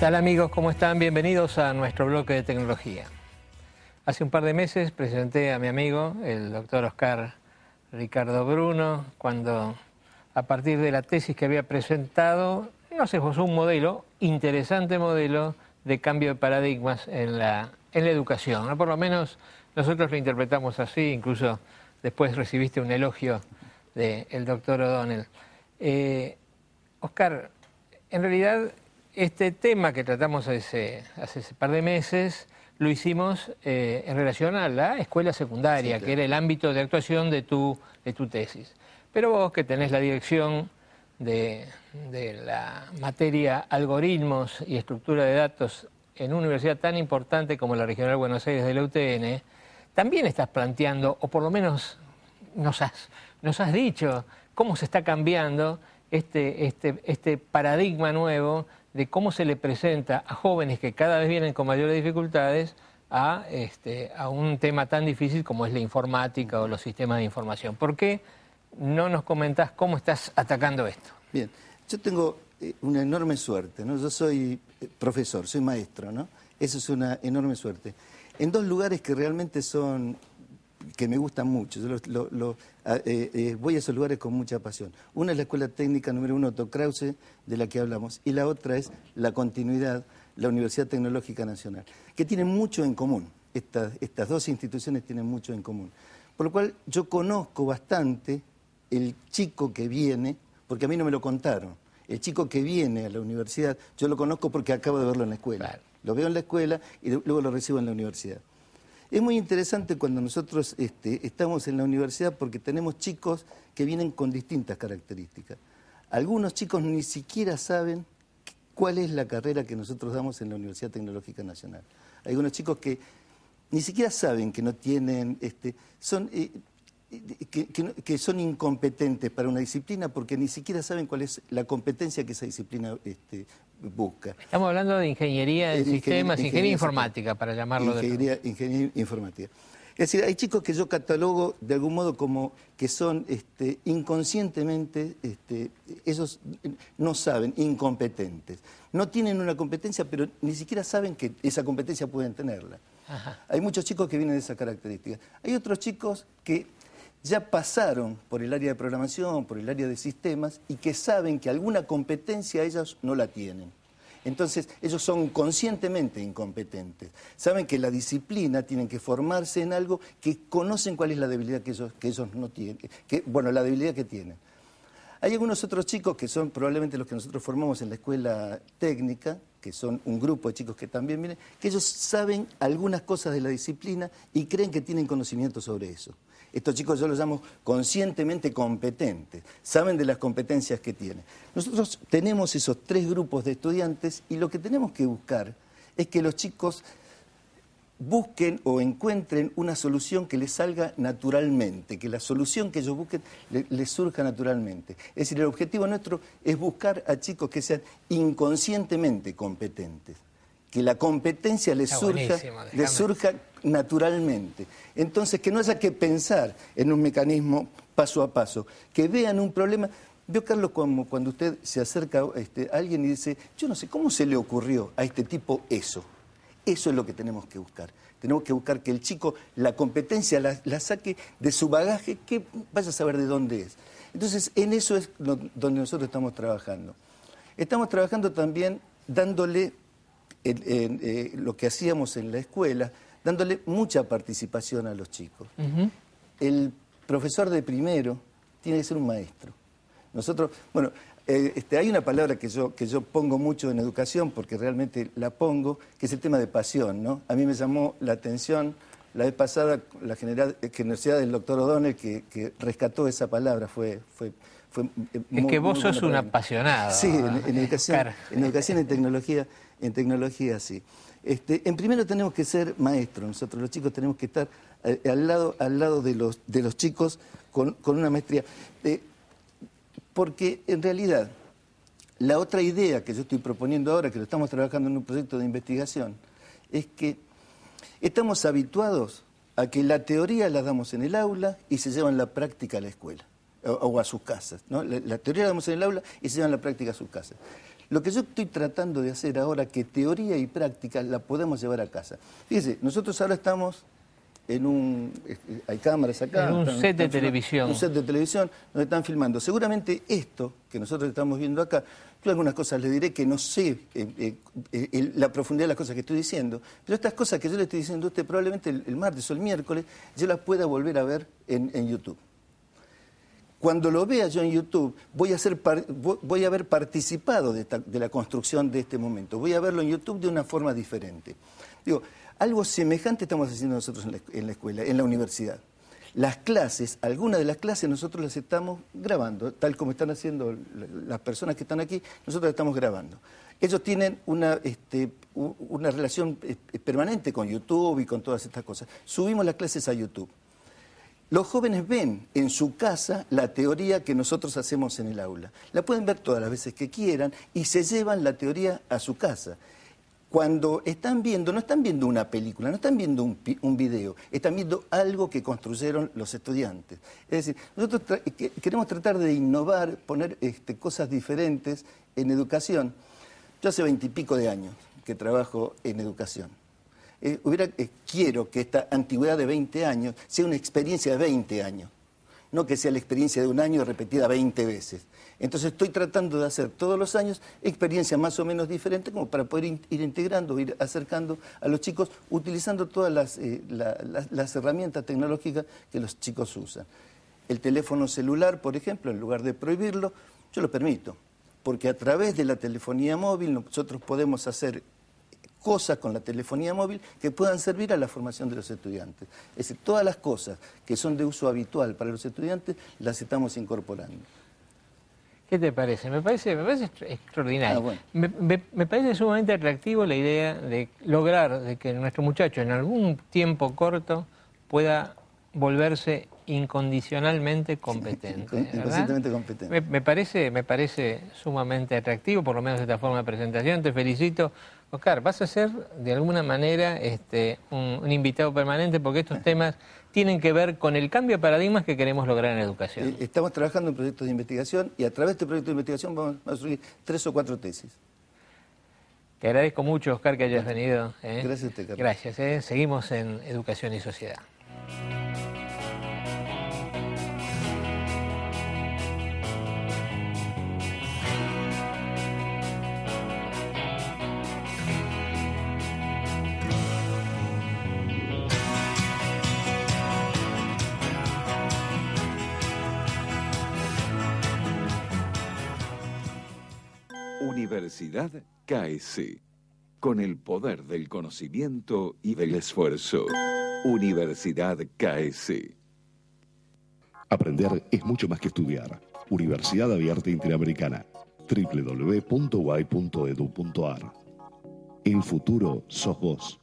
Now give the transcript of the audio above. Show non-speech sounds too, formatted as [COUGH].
tal amigos? ¿Cómo están? Bienvenidos a nuestro bloque de tecnología. Hace un par de meses presenté a mi amigo, el doctor Oscar Ricardo Bruno, cuando a partir de la tesis que había presentado nos pues esbozó un modelo, interesante modelo, de cambio de paradigmas en la, en la educación. Por lo menos nosotros lo interpretamos así, incluso después recibiste un elogio del doctor O'Donnell. Eh, Oscar, en realidad este tema que tratamos hace, hace par de meses lo hicimos eh, en relación a la escuela secundaria, que era el ámbito de actuación de tu, de tu tesis. Pero vos que tenés la dirección de, la materia algoritmos y estructura de datos en una universidad tan importante como la Regional Buenos Aires de la UTN, también estás planteando, o por lo menos nos has, nos has dicho, cómo se está cambiando este, este, este paradigma nuevo de cómo se le presenta a jóvenes que cada vez vienen con mayores dificultades a, este, a un tema tan difícil como es la informática o los sistemas de información. ¿Por qué no nos comentás cómo estás atacando esto? Bien, yo tengo eh, una enorme suerte, ¿no? Yo soy eh, profesor, soy maestro, ¿no? Eso es una enorme suerte. En dos lugares que realmente son que me gustan mucho. Yo eh, eh, voy a esos lugares con mucha pasión. Una es la Escuela Técnica número uno, Tocrause, de la que hablamos, y la otra es la continuidad, la Universidad Tecnológica Nacional, que tienen mucho en común. estas dos instituciones tienen mucho en común. Por lo cual yo conozco bastante el chico que viene, porque a mí no me lo contaron. El chico que viene a la universidad, yo lo conozco porque acabo de verlo en la escuela. Lo veo en la escuela y luego lo recibo en la universidad. Es muy interesante cuando nosotros este, estamos en la universidad porque tenemos chicos que vienen con distintas características. Algunos chicos ni siquiera saben cuál es la carrera que nosotros damos en la Universidad Tecnológica Nacional. Algunos chicos que ni siquiera saben que no tienen, este, son, eh, que, son incompetentes para una disciplina porque ni siquiera saben cuál es la competencia que esa disciplina este, busca. Estamos hablando de ingeniería de eh, sistemas, ingeniería, informática, para llamarlo de Ingeniería informática. Es decir, hay chicos que yo catalogo de algún modo como que son este, inconscientemente, este, ellos no saben, incompetentes. No tienen una competencia, pero ni siquiera saben que esa competencia pueden tenerla. Hay muchos chicos que vienen de esa característica. Hay otros chicos que ya pasaron por el área de programación, por el área de sistemas y que saben que alguna competencia ellos no la tienen. Entonces, ellos son conscientemente incompetentes. Saben que la disciplina tienen que formarse en algo que conocen cuál es la debilidad que ellos, que no tienen, que, bueno, la debilidad que tienen. Hay algunos otros chicos que son probablemente los que nosotros formamos en la escuela técnica, que son un grupo de chicos que también vienen, que ellos saben algunas cosas de la disciplina y creen que tienen conocimiento sobre eso. Estos chicos yo los llamo conscientemente competentes, saben de las competencias que tienen. Nosotros tenemos esos tres grupos de estudiantes y lo que tenemos que buscar es que los chicos busquen o encuentren una solución que les salga naturalmente, que la solución que ellos busquen les surja naturalmente. Es decir, el objetivo nuestro es buscar a chicos que sean inconscientemente competentes, que la competencia les, surja, les surja naturalmente. Entonces, que no haya que pensar en un mecanismo paso a paso, que vean un problema. Veo, Carlos, como cuando usted se acerca este, a alguien y dice, yo no sé, ¿cómo se le ocurrió a este tipo eso? Eso es lo que tenemos que buscar. Tenemos que buscar que el chico la competencia la, saque de su bagaje, que vaya a saber de dónde es. Entonces, en eso es donde nosotros estamos trabajando. Estamos trabajando también dándole eh, lo que hacíamos en la escuela, dándole mucha participación a los chicos. El profesor de primero tiene que ser un maestro. Nosotros, bueno, eh, este, hay una palabra que yo, que yo pongo mucho en educación, porque realmente la pongo, que es el tema de pasión. ¿no? A mí me llamó la atención la vez pasada la generosidad eh, del doctor O'Donnell que, rescató esa palabra. Fue, fue, fue eh, es que vos sos un apasionado. Sí, en, educación, en tecnología, en tecnología sí. Este, en primero tenemos que ser maestros, nosotros los chicos tenemos que estar al lado, al lado de, los, de los chicos con, una maestría. Porque en realidad, la otra idea que yo estoy proponiendo ahora, que lo estamos trabajando en un proyecto de investigación, es que estamos habituados a que la teoría la damos en el aula y se llevan la práctica a la escuela o, a sus casas. La, teoría la damos en el aula y se llevan la práctica a sus casas. Lo que yo estoy tratando de hacer ahora, que teoría y práctica la podemos llevar a casa. Fíjese, nosotros ahora estamos en un... Hay cámaras acá. En un set de televisión. un set de televisión donde están filmando. Seguramente esto que nosotros estamos viendo acá, yo algunas cosas le diré que no sé eh, eh, eh, la profundidad de las cosas que estoy diciendo, pero estas cosas que yo le estoy diciendo a usted probablemente el, martes o el miércoles yo las pueda volver a ver en, YouTube. Cuando lo vea yo en YouTube, voy a, ser voy a haber participado de, de la construcción de este momento. Voy a verlo en YouTube de una forma diferente. Digo, algo semejante estamos haciendo nosotros en la, escuela, en la universidad. Las clases, algunas de las clases nosotros las estamos grabando, tal como están haciendo las personas que están aquí, nosotros las estamos grabando. Ellos tienen una este, relación eh, permanente con YouTube y con todas estas cosas. Subimos las clases a YouTube. Los jóvenes ven en su casa la teoría que nosotros hacemos en el aula. La pueden ver todas las veces que quieran y se llevan la teoría a su casa cuando están viendo, no están viendo una película, no están viendo un, un video, están viendo algo que construyeron los estudiantes. Es decir, nosotros queremos tratar de innovar, poner este, cosas diferentes en educación. Yo hace veintipico de años que trabajo en educación. Eh, eh, quiero que esta antigüedad de 20 años sea una experiencia de 20 años no que sea la experiencia de un año repetida 20 veces. Entonces estoy tratando de hacer todos los años experiencias más o menos diferentes como para poder ir integrando, ir acercando a los chicos, utilizando todas eh, las herramientas tecnológicas que los chicos usan. El teléfono celular, por ejemplo, en lugar de prohibirlo, yo lo permito, porque a través de la telefonía móvil nosotros podemos hacer cosas con la telefonía móvil que puedan servir a la formación de los estudiantes. Es decir, todas las cosas que son de uso habitual para los estudiantes las estamos incorporando. ¿Qué te parece? Me parece, extraordinario. Ah, me, parece sumamente atractivo la idea de lograr de que nuestro muchacho en algún tiempo corto pueda volverse incondicionalmente competente. incondicionalmente competente. Me, me, parece, me parece sumamente atractivo, por lo menos esta forma de presentación. Te felicito. Oscar, vas a ser de alguna manera este, un, invitado permanente porque estos temas [LAUGHS] tienen que ver con el cambio de paradigmas que queremos lograr en educación. Eh, estamos trabajando en proyectos de investigación y a través de este proyecto de investigación vamos a subir tres o cuatro tesis. Te agradezco mucho, Oscar, que hayas venido. ¿eh? Gracias a usted, Gracias. ¿eh? Seguimos en Educación y Sociedad. Universidad KS. Con el poder del conocimiento y del esfuerzo. Universidad KS. Aprender es mucho más que estudiar. Universidad Abierta Interamericana. www.yedu.ar. El futuro sos vos.